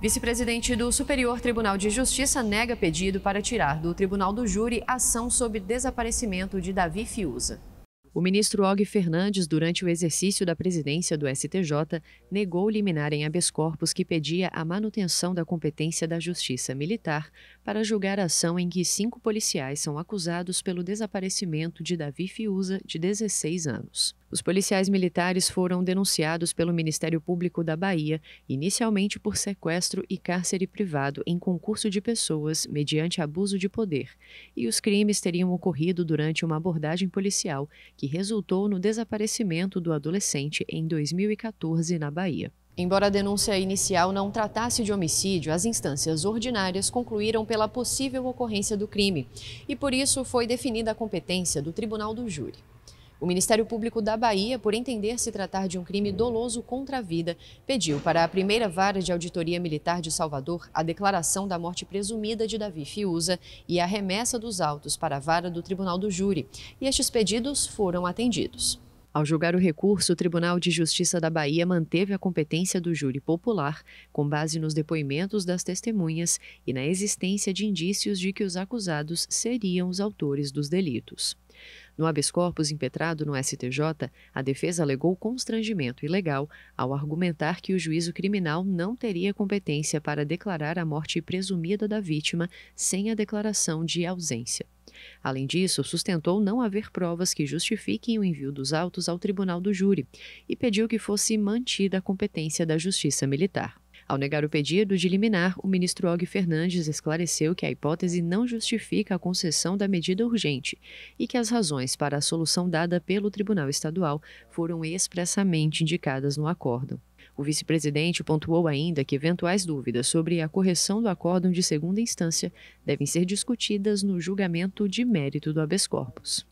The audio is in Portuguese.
Vice-presidente do Superior Tribunal de Justiça nega pedido para tirar do Tribunal do Júri ação sobre desaparecimento de Davi Fiuza. O ministro Og Fernandes, durante o exercício da presidência do STJ, negou liminar em habeas corpus que pedia a manutenção da competência da Justiça Militar para julgar a ação em que cinco policiais são acusados pelo desaparecimento de Davi Fiuza, de 16 anos. Os policiais militares foram denunciados pelo Ministério Público da Bahia, inicialmente por sequestro e cárcere privado em concurso de pessoas mediante abuso de poder, e os crimes teriam ocorrido durante uma abordagem policial que resultou no desaparecimento do adolescente em 2014 na Bahia. Embora a denúncia inicial não tratasse de homicídio, as instâncias ordinárias concluíram pela possível ocorrência do crime e, por isso, foi definida a competência do tribunal do júri. O Ministério Público da Bahia, por entender se tratar de um crime doloso contra a vida, pediu para a primeira vara de auditoria militar de Salvador a declaração da morte presumida de Davi Fiuza e a remessa dos autos para a vara do Tribunal do Júri. E estes pedidos foram atendidos. Ao julgar o recurso, o Tribunal de Justiça da Bahia manteve a competência do júri popular, com base nos depoimentos das testemunhas e na existência de indícios de que os acusados seriam os autores dos delitos. No habeas corpus impetrado no STJ, a defesa alegou constrangimento ilegal ao argumentar que o juízo criminal não teria competência para declarar a morte presumida da vítima sem a declaração de ausência. Além disso, sustentou não haver provas que justifiquem o envio dos autos ao tribunal do júri e pediu que fosse mantida a competência da Justiça Militar. Ao negar o pedido de liminar, o ministro Og Fernandes esclareceu que a hipótese não justifica a concessão da medida urgente e que as razões para a solução dada pelo Tribunal Estadual foram expressamente indicadas no acórdão. O vice-presidente pontuou ainda que eventuais dúvidas sobre a correção do acórdão de segunda instância devem ser discutidas no julgamento de mérito do habeas corpus.